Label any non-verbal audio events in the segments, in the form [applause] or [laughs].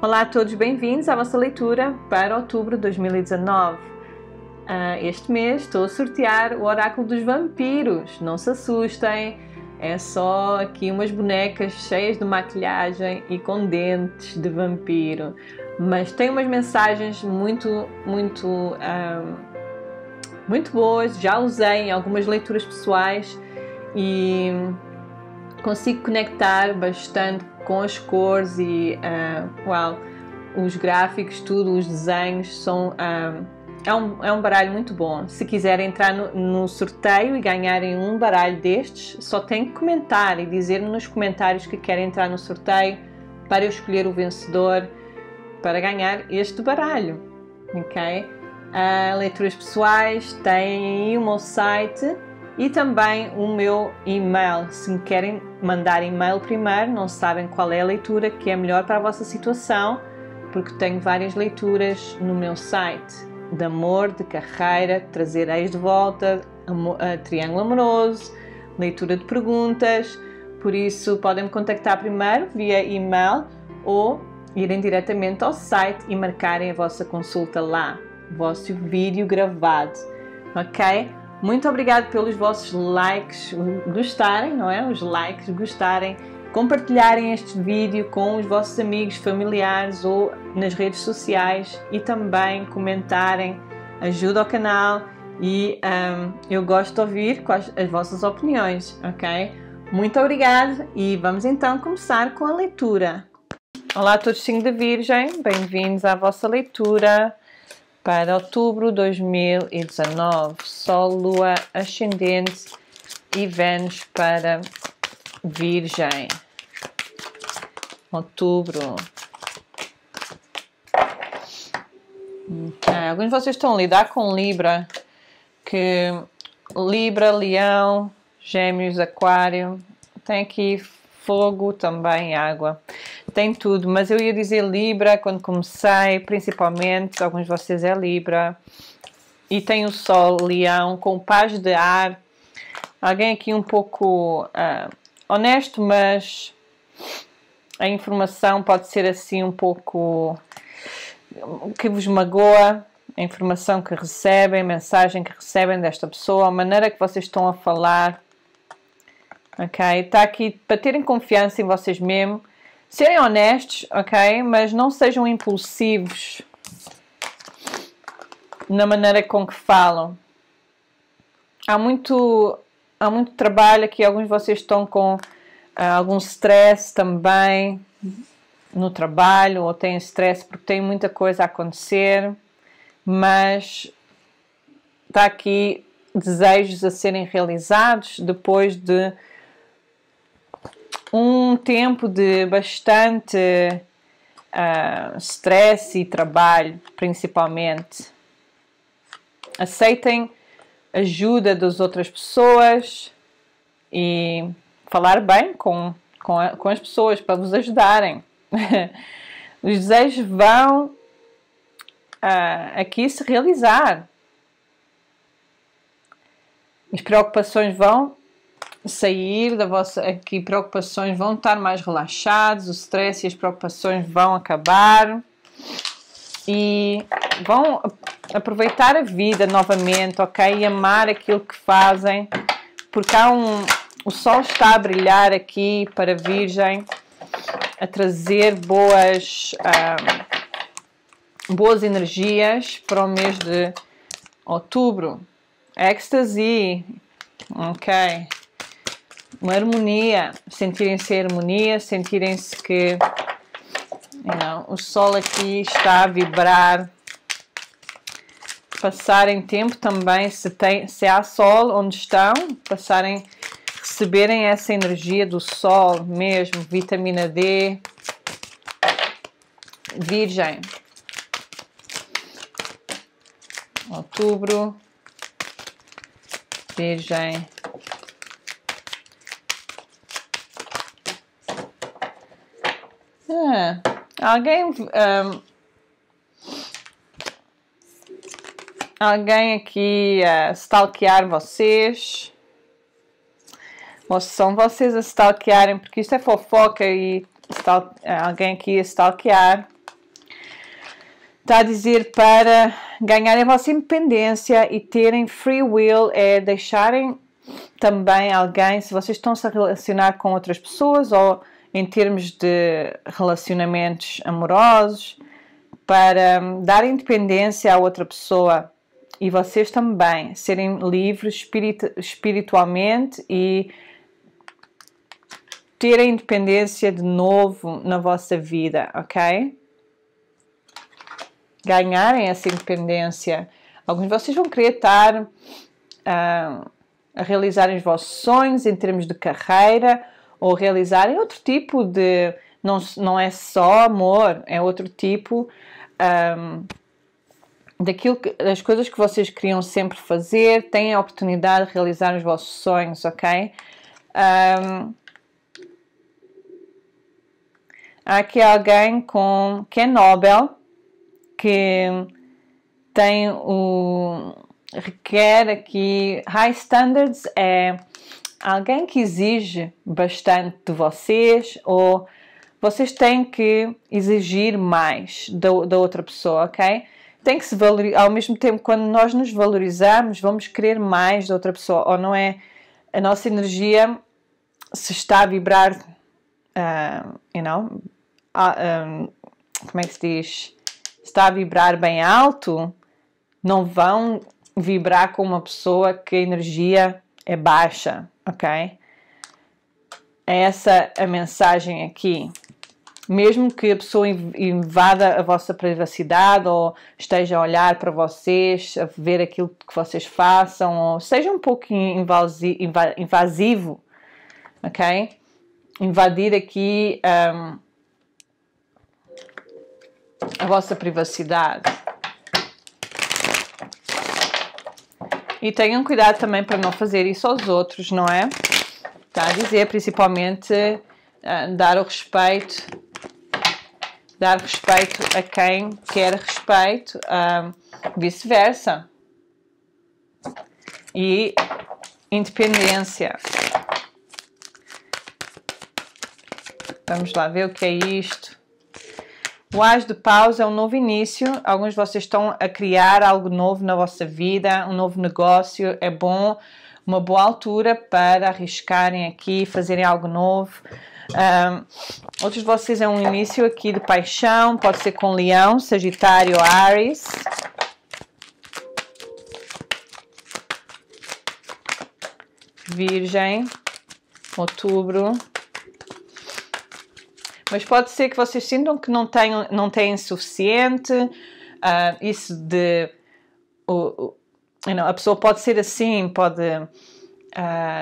Olá a todos, bem-vindos à nossa leitura para outubro de 2019. Ah, este mês estou a sortear o Oráculo dos Vampiros. Não se assustem, é só aqui umas bonecas cheias de maquilhagem e com dentes de vampiro. Mas tem umas mensagens muito, muito, um, ah, muito boas. Já usei em algumas leituras pessoais e consigo conectar bastante com as cores e uh, eh, uau, os gráficos, tudo, os desenhos são. Uh, é um, é um baralho muito bom. Se quiserem entrar no, no, sorteio e ganharem um baralho destes, só tem que comentar e dizer-me nos comentários que querem entrar no sorteio para eu escolher o vencedor para ganhar este baralho. Ok? Uh, leituras pessoais, tem aí o meu site e também o meu e-mail se me querem mandar e-mail primeiro, não sabem qual é a leitura que é melhor para a vossa situação, porque tenho várias leituras no meu site de amor, de carreira, trazer ex de volta, amor, eh, triângulo amoroso, leitura de perguntas. Por isso, podem me contactar primeiro via e-mail ou irem diretamente ao site e marcarem a vossa consulta lá, o vosso vídeo gravado. Ok? Muito obrigado pelos vossos likes, gostarem, não é? Os likes, gostarem, compartilharem este vídeo com os vossos amigos, familiares ou nas redes sociais e também comentarem. Ajuda ao canal e um, eu gosto de ouvir quais, as vossas opiniões, ok? Muito obrigada e vamos então começar com a leitura. Olá a todos, 5 de Virgem, bem-vindos à vossa leitura para outubro 2019. Sol, Lua, Ascendente e Vênus para Virgem. Outubro. Okay. Alguns de vocês estão a lidar com Libra, que Libra, Leão, Gêmeos, Aquário, tem aqui fogo também, água tem tudo, mas eu ia dizer Libra quando comecei, principalmente, alguns de vocês é Libra. E tem o Sol, Leão, com paz de ar. Alguém aqui um pouco uh, honesto, mas a informação pode ser assim um pouco que vos magoa, a informação que recebem, a mensagem que recebem desta pessoa, a maneira que vocês estão a falar. Ok? Está aqui para terem confiança em vocês mesmos Serem honestos, ok? Mas não sejam impulsivos na maneira com que falam. Há muito, há muito trabalho aqui, alguns de vocês estão com uh, algum stress também no trabalho ou têm stress porque tem muita coisa a acontecer, mas está aqui desejos a serem realizados depois de um tempo de bastante estresse ah, uh, e trabalho, principalmente. Aceitem ajuda das outras pessoas e falar bem com, com, a, com as pessoas para vos ajudarem. [laughs] Os desejos vão uh, aqui se realizar. As preocupações vão sair da vossa aqui preocupações vão estar mais relaxados, o stress e as preocupações vão acabar e vão aproveitar a vida novamente, ok? E amar aquilo que fazem, porque há um o sol está a brilhar aqui para a Virgem, a trazer boas um, ah, boas energias para o mês de outubro. Ecstasy, ok? uma harmonia, sentirem-se harmonia, sentirem-se que o sol aqui está a vibrar. Passarem tempo também, se, tem, se há sol onde estão, passarem, receberem essa energia do sol mesmo, vitamina D. Virgem. Outubro. Virgem Alguém. Um, alguém aqui a stalkear vocês. Ou são vocês a stalkearem, porque isto é fofoca e alguém aqui a stalkear. Está a dizer para ganharem a vossa independência e terem free will, é deixarem também alguém, se vocês estão -se a relacionar com outras pessoas ou em termos de relacionamentos amorosos, para dar independência à outra pessoa e vocês também serem livres espiritu espiritualmente e ter a independência de novo na vossa vida, ok? Ganharem essa independência. Alguns de vocês vão querer estar uh, a realizarem os vossos sonhos em termos de carreira, ou realizarem outro tipo de. Não, não é só amor, é outro tipo um, daquilo que, das coisas que vocês queriam sempre fazer, têm a oportunidade de realizar os vossos sonhos, ok? Um, há aqui alguém com que é Nobel que tem o requer aqui high standards é alguém que exige bastante de vocês ou vocês têm que exigir mais da, da outra pessoa, ok? Tem que se valorizar, ao mesmo tempo, quando nós nos valorizamos, vamos querer mais da outra pessoa, ou não é? A nossa energia se está a vibrar, uh, you know, uh, ah, um, como é que se diz? Está a vibrar bem alto, não vão vibrar com uma pessoa que a energia é baixa, ok? Essa é essa a mensagem aqui. Mesmo que a pessoa invada a vossa privacidade ou esteja a olhar para vocês, a ver aquilo que vocês façam, ou seja um pouco invasivo, ok? Invadir aqui um, a vossa privacidade. E tenham cuidado também para não fazer isso aos outros, não é? Está a dizer, principalmente, uh, dar o respeito, dar respeito a quem quer respeito, uh, vice-versa. E independência. Vamos lá ver o que é isto. O As de Paus é um novo início. Alguns de vocês estão a criar algo novo na vossa vida, um novo negócio. É bom, uma boa altura para arriscarem aqui, fazerem algo novo. Um, outros de vocês é um início aqui de paixão, pode ser com Leão, Sagitário, Ares. Virgem, Outubro, mas pode ser que vocês sintam que não tenham, não têm suficiente, uh, isso de. O, o, não, a pessoa pode ser assim, pode uh,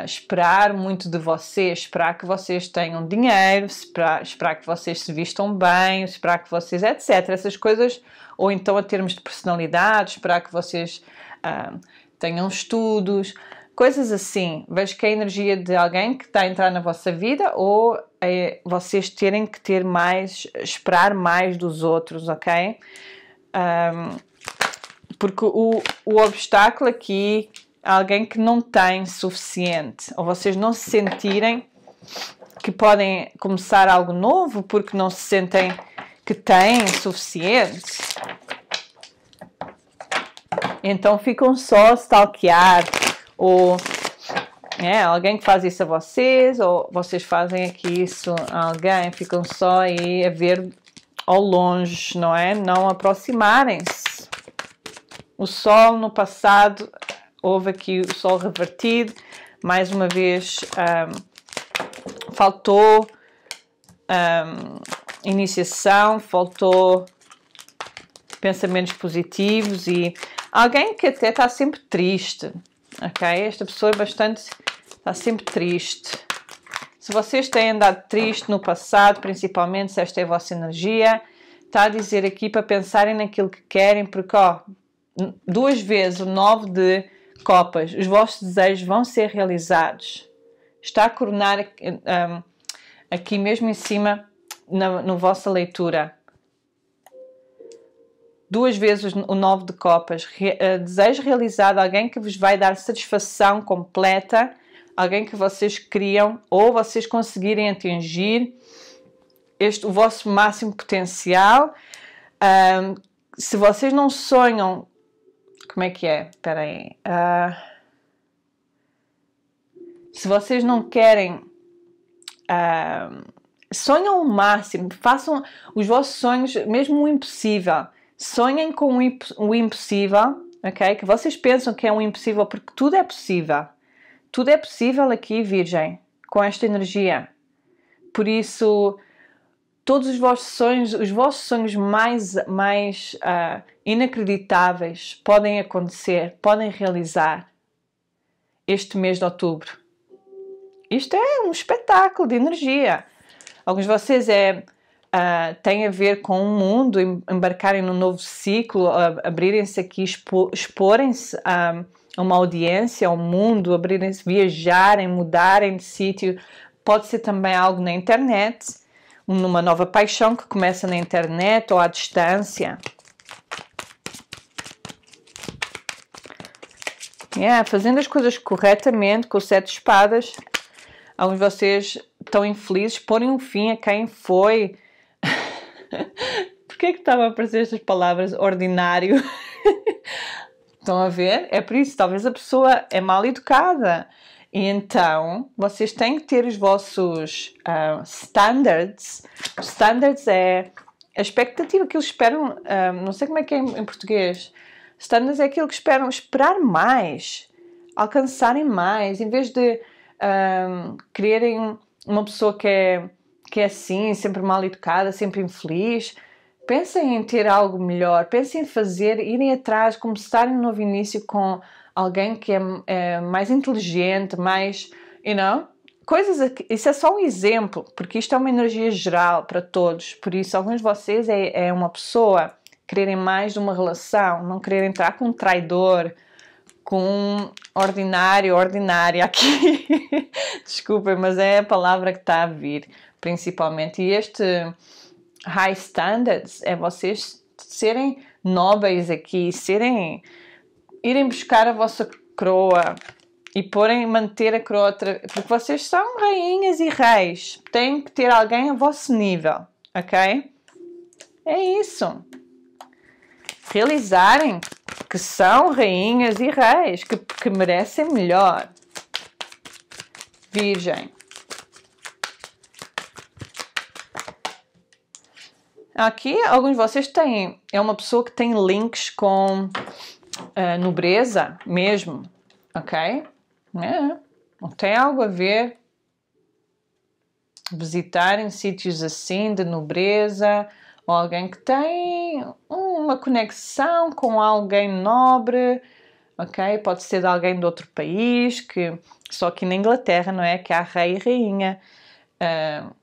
esperar muito de vocês, esperar que vocês tenham dinheiro, esperar, esperar que vocês se vistam bem, esperar que vocês, etc. Essas coisas, ou então a termos de personalidade, esperar que vocês uh, tenham estudos, coisas assim. Vejo que é a energia de alguém que está a entrar na vossa vida ou é vocês terem que ter mais, esperar mais dos outros, ok? Um, porque o, o obstáculo aqui é alguém que não tem suficiente, ou vocês não se sentirem que podem começar algo novo porque não se sentem que têm suficiente. Então ficam só a stalkear, ou é, alguém que faz isso a vocês, ou vocês fazem aqui isso a alguém, ficam só aí a ver ao longe, não é? Não aproximarem-se. O sol no passado, houve aqui o sol revertido, mais uma vez um, faltou um, iniciação, faltou pensamentos positivos e alguém que até está sempre triste, Ok? Esta pessoa é bastante. está sempre triste. Se vocês têm andado triste no passado, principalmente se esta é a vossa energia, está a dizer aqui para pensarem naquilo que querem, porque ó, duas vezes o 9 de copas, os vossos desejos vão ser realizados. Está a coronar um, eh, eh, aqui mesmo em cima na, na vossa leitura duas vezes o nove de copas. Re, uh, desejo realizado alguém que vos vai dar satisfação completa, alguém que vocês criam ou vocês conseguirem atingir este, o vosso máximo potencial. se vocês não sonham, como é que é? Espera aí. Uh, se vocês não querem uh, sonham o máximo, façam os vossos sonhos, mesmo o impossível. Sonhem com o impossível, ok? Que vocês pensam que é um impossível, porque tudo é possível. Tudo é possível aqui, Virgem, com esta energia. Por isso, todos os vossos sonhos, os vossos sonhos mais, mais uh, inacreditáveis podem acontecer, podem realizar este mês de outubro. Isto é um espetáculo de energia. Alguns de vocês é Uh, tem a ver com o mundo, embarcarem num novo ciclo, abrirem-se aqui, expo, exporem-se a, uma audiência, ao mundo, abrirem-se, viajarem, mudarem de sítio. Pode ser também algo na internet, numa nova paixão que começa na internet ou à distância. Yeah, fazendo as coisas corretamente, com sete espadas, alguns de vocês estão infelizes, porem um fim a quem foi, [laughs] Porquê é que estava a aparecer estas palavras ordinário? [laughs] Estão a ver? É por isso, talvez a pessoa é mal educada. E então, vocês têm que ter os vossos uh, standards. Standards é a expectativa que eles esperam, ah, não sei como é que é em, português. Standards é aquilo que esperam esperar mais, alcançarem mais, em vez de um, ah, quererem uma pessoa que é que é assim, sempre mal educada, sempre infeliz. Pensem em ter algo melhor, pensem em fazer, irem atrás, começarem um novo início com alguém que é, é mais inteligente, mais, you know? Coisas, isso é só um exemplo, porque isto é uma energia geral para todos, por isso alguns de vocês é, é uma pessoa quererem mais de uma relação, não quererem entrar com um traidor, com um ordinário, ordinária aqui. [laughs] Desculpem, mas é a palavra que está a vir principalmente. E este high standards é vocês serem nobres aqui, serem irem buscar a vossa coroa e porem manter a coroa porque vocês são rainhas e reis. Tem que ter alguém a vosso nível, ok? É isso. Realizarem que são rainhas e reis, que, que merecem melhor. Virgem. Aqui, alguns de vocês têm. É uma pessoa que tem links com uh, nobreza mesmo, ok? É, não tem algo a ver visitarem sítios assim de nobreza ou alguém que tem uma conexão com alguém nobre, ok? Pode ser de alguém de outro país, que só aqui na Inglaterra, não é? Que há rei e rainha. Uh,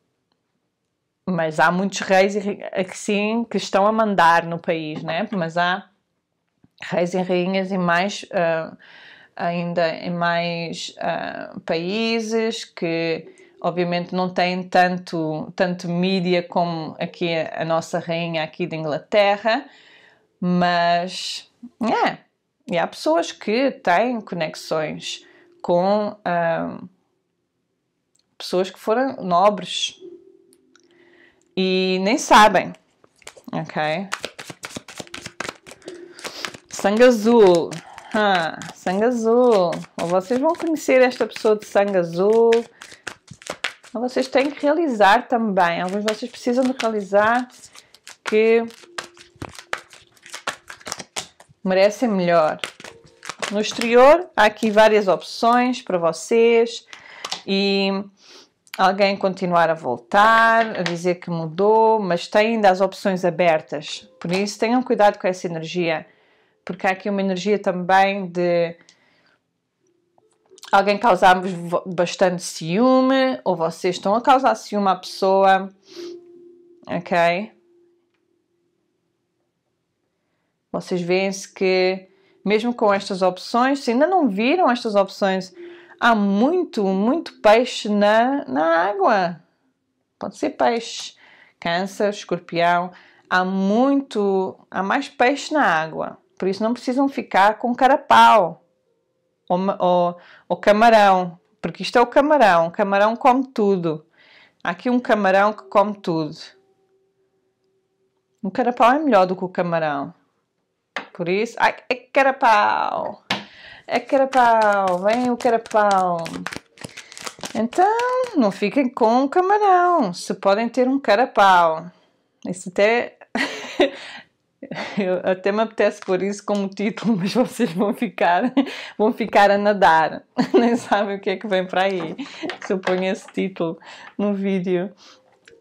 mas há muitos reis que sim que estão a mandar no país, né? Mas há reis e rainhas e mais uh, ainda em mais uh, países que obviamente não têm tanto tanto mídia como aqui a nossa rainha aqui da Inglaterra, mas é e há pessoas que têm conexões com uh, pessoas que foram nobres e nem sabem, ok? Sangue azul. Ah, sangue azul. Ou vocês vão conhecer esta pessoa de sangue azul. Ou vocês têm que realizar também. Alguns de vocês precisam de realizar que merecem melhor. No exterior, há aqui várias opções para vocês e alguém continuar a voltar, a dizer que mudou, mas tem ainda as opções abertas. Por isso, tenham cuidado com essa energia, porque há aqui uma energia também de alguém causar bastante ciúme, ou vocês estão a causar ciúme à pessoa, ok? Vocês veem-se que, mesmo com estas opções, se ainda não viram estas opções há muito, muito peixe na, na água. Pode ser peixe, câncer, escorpião. Há muito, há mais peixe na água. Por isso não precisam ficar com carapau ou, ou, ou camarão, porque isto é o camarão. O camarão come tudo. Há aqui um camarão que come tudo. O carapau é melhor do que o camarão. Por isso, ai, é carapau. É a carapau, vem o carapau. Então, não fiquem com um camarão, se podem ter um carapau. Isso até. [laughs] Eu até me apetece pôr isso como título, [laughs] mas vocês vão ficar, vão ficar a nadar. [laughs] Nem sabem o que é que vem para aí. Se eu ponho esse título no vídeo.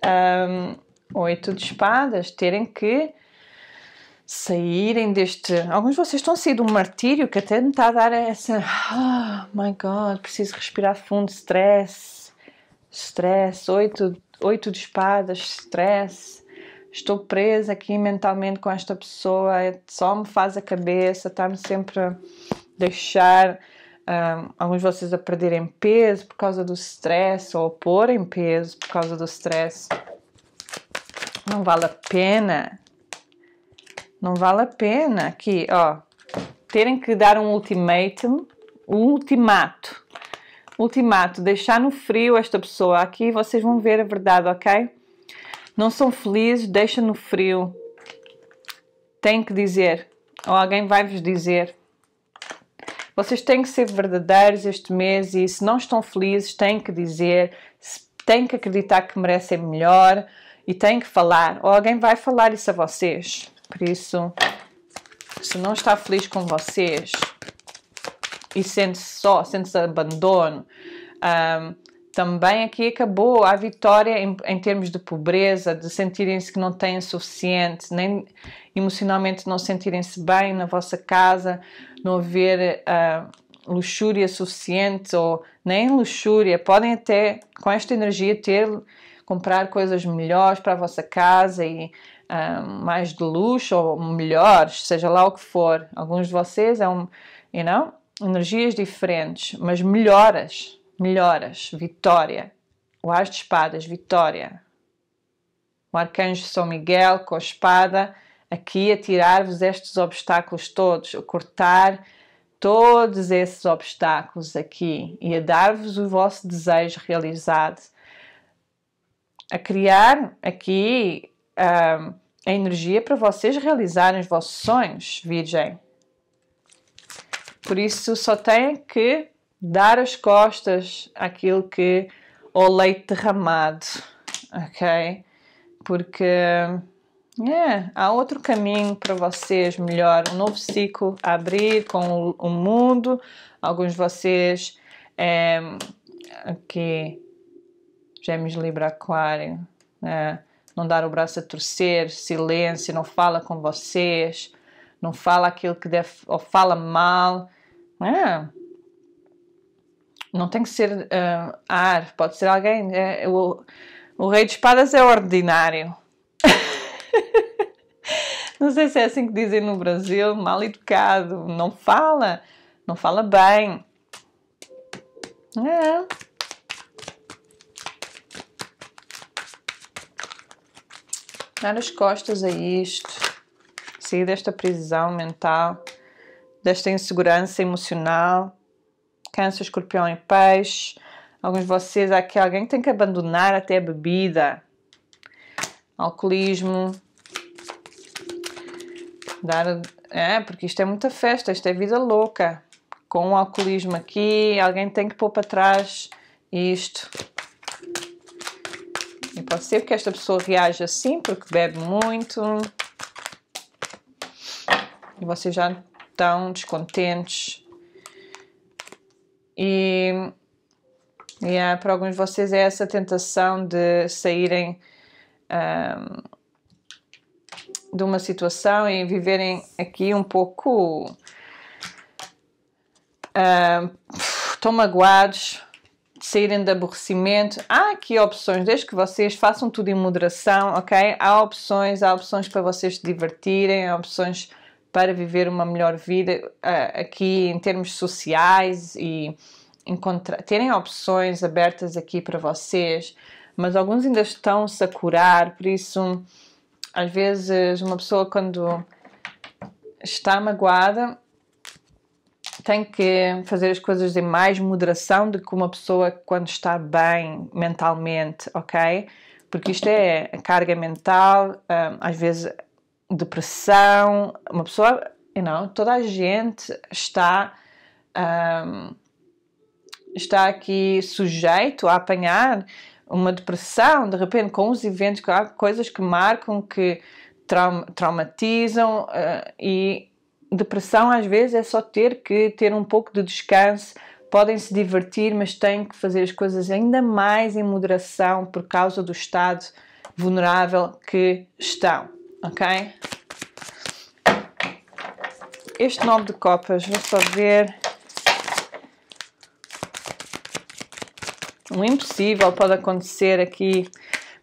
Um, oito de espadas, terem que saírem deste. Alguns de vocês estão a sair de um martírio que até me está a dar essa. Oh my God, preciso respirar fundo, stress, stress, oito, oito de espadas, stress. Estou presa aqui mentalmente com esta pessoa, é, só me faz a cabeça, está-me sempre a deixar um, ah, alguns de vocês a perderem peso por causa do stress ou a porem peso por causa do stress. Não vale a pena não vale a pena aqui, ó, terem que dar um ultimatum, um ultimato. Ultimato, deixar no frio esta pessoa aqui, vocês vão ver a verdade, ok? Não são felizes, deixa no frio. Tem que dizer, ou alguém vai vos dizer. Vocês têm que ser verdadeiros este mês e se não estão felizes, têm que dizer, têm que acreditar que merecem melhor e têm que falar, ou alguém vai falar isso a vocês. Por isso, se não está feliz com vocês e sente-se só, sente-se abandono, um, também aqui acabou a vitória em, em termos de pobreza, de sentirem-se que não têm o suficiente, nem emocionalmente não sentirem-se bem na vossa casa, não haver uh, luxúria suficiente ou nem luxúria. Podem até, com esta energia, ter comprar coisas melhores para a vossa casa e ah, mais de luxo ou melhores, seja lá o que for. Alguns de vocês é um, you know, energias diferentes, mas melhoras, melhoras, vitória. O as de espadas, vitória. O arcanjo São Miguel com a espada aqui a tirar-vos estes obstáculos todos, a cortar todos esses obstáculos aqui e a dar-vos o vosso desejo realizado. A criar aqui um, ah, a é energia para vocês realizarem os vossos sonhos, Virgem. Por isso, só têm que dar as costas àquilo que. o leite derramado, ok? Porque. É, há outro caminho para vocês melhor, um novo ciclo a abrir com o mundo. Alguns de vocês é, aqui, Gêmeos Libra Aquário, né? não dar o braço a torcer, silêncio, não fala com vocês, não fala aquilo que deve, ou fala mal. não é? tem que ser uh, ar, pode ser alguém. É, o, o rei de espadas é ordinário. [laughs] não sei se é assim que dizem no Brasil, mal educado, não fala, não fala bem. É. Dar as costas a isto, sair desta prisão mental, desta insegurança emocional. Câncer, escorpião e peixe. Alguns de vocês, há aqui alguém tem que abandonar até a bebida, alcoolismo, dar é porque isto é muita festa, isto é vida louca. Com o alcoolismo aqui, alguém tem que pôr para trás isto. Pode ser que esta pessoa reaja assim porque bebe muito e vocês já estão descontentes. E, há, ah, para alguns de vocês é essa tentação de saírem um, de uma situação e viverem aqui um pouco um, tão magoados saírem de aborrecimento. Há aqui opções, desde que vocês façam tudo em moderação, ok? Há opções, há opções para vocês se divertirem, há opções para viver uma melhor vida eh, aqui em termos sociais e encontrar, terem opções abertas aqui para vocês, mas alguns ainda estão-se a curar, por isso às vezes uma pessoa quando está magoada tem que fazer as coisas em mais moderação do que uma pessoa quando está bem mentalmente, ok? Porque isto é carga mental, um, às vezes depressão, uma pessoa, you know, toda a gente está um, está aqui sujeito a apanhar uma depressão, de repente com os eventos, coisas que marcam, que traumatizam uh, e depressão às vezes é só ter que ter um pouco de descanso, podem se divertir, mas têm que fazer as coisas ainda mais em moderação por causa do estado vulnerável que estão, ok? Este nome de copas, vou só ver. Um impossível pode acontecer aqui,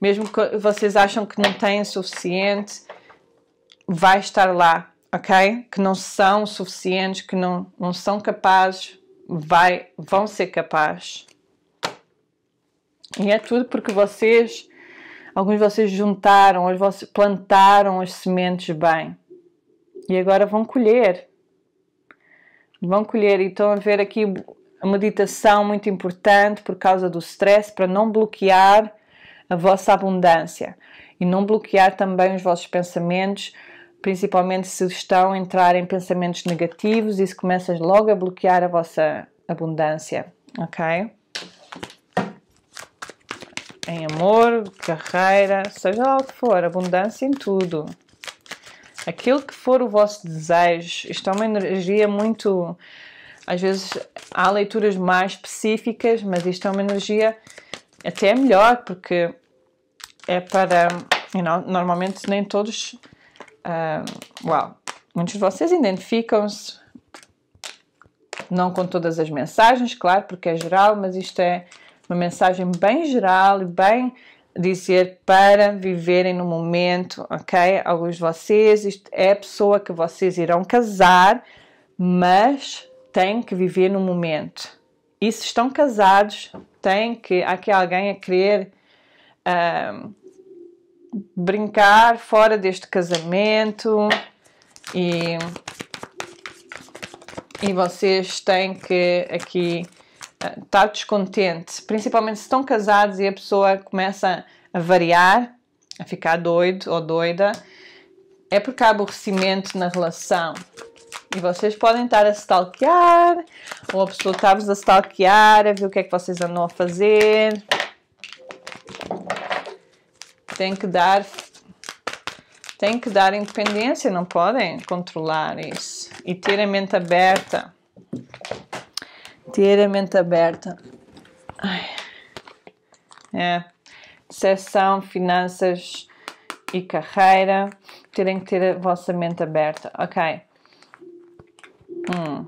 mesmo que vocês acham que não têm o suficiente, vai estar lá ok? Que não são suficientes, que não, não são capazes, vai, vão ser capazes. E é tudo porque vocês, alguns de vocês juntaram, vocês plantaram as sementes bem. E agora vão colher. Vão colher. E estão a ver aqui a meditação muito importante por causa do stress, para não bloquear a vossa abundância e não bloquear também os vossos pensamentos principalmente se estão a entrar em pensamentos negativos, e se começas logo a bloquear a vossa abundância, ok? Em amor, carreira, seja lá o que for, abundância em tudo. Aquilo que for o vosso desejo, isto é uma energia muito. Às vezes há leituras mais específicas, mas isto é uma energia até melhor, porque é para. You know, normalmente nem todos Uh, uau, muitos de vocês identificam-se, não com todas as mensagens, claro, porque é geral, mas isto é uma mensagem bem geral e bem dizer para viverem no momento, ok? Alguns de vocês, isto é a pessoa que vocês irão casar, mas têm que viver no momento. E se estão casados, tem que. Há aqui alguém a querer. Ah, brincar fora deste casamento e, e vocês têm que aqui estar eh, tá descontente, principalmente se estão casados e a pessoa começa a variar, a ficar doido ou doida, é porque há aborrecimento na relação. E vocês podem estar a stalkear, ou a pessoa está-vos a stalkear, a ver o que é que vocês andam a fazer, tem que dar tem que dar independência, não podem controlar isso. E ter a mente aberta. Ter a mente aberta. Ai. É. Sessão, finanças e carreira. Terem que ter a vossa mente aberta. Ok. Hum.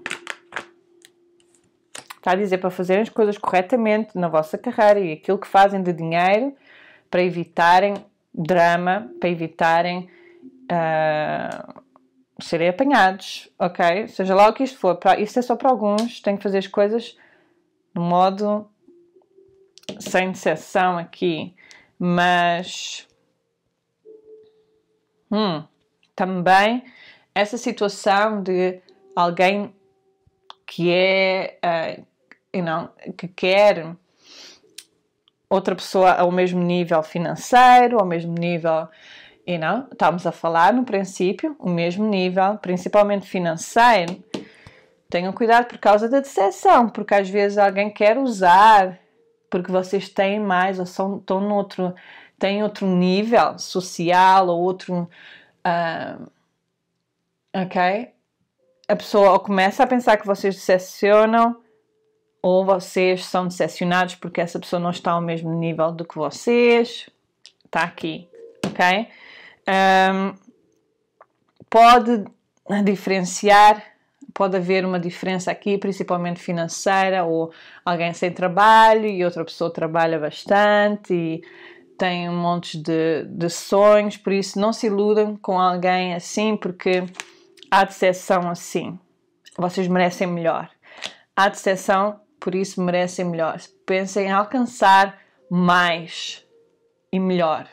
Está a dizer para fazerem as coisas corretamente na vossa carreira e aquilo que fazem de dinheiro para evitarem drama, para evitarem uh, serem apanhados, ok? Seja lá o que isto for. Para, isto é só para alguns, Tenho que fazer as coisas de modo sem decepção aqui, mas hum, também essa situação de alguém que é, uh, you know, que quer outra pessoa ao mesmo nível financeiro, ao mesmo nível, you know, estamos a falar no princípio, o mesmo nível, principalmente financeiro, tenham cuidado por causa da decepção, porque às vezes alguém quer usar, porque vocês têm mais ou são, estão outro têm outro nível social ou outro. Uh, ok? A pessoa começa a pensar que vocês decepcionam ou vocês são decepcionados porque essa pessoa não está ao mesmo nível do que vocês. Está aqui, ok? Um, pode diferenciar, pode haver uma diferença aqui, principalmente financeira, ou alguém sem trabalho e outra pessoa trabalha bastante e tem um monte de, de sonhos, por isso não se iludam com alguém assim, porque há decepção assim. Vocês merecem melhor. Há decepção por isso merecem melhor. Pensem em alcançar mais e melhor.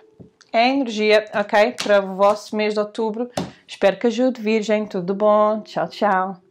É energia, ok? Para o vosso mês de outubro. Espero que ajude, Virgem. Tudo bom. Tchau, tchau.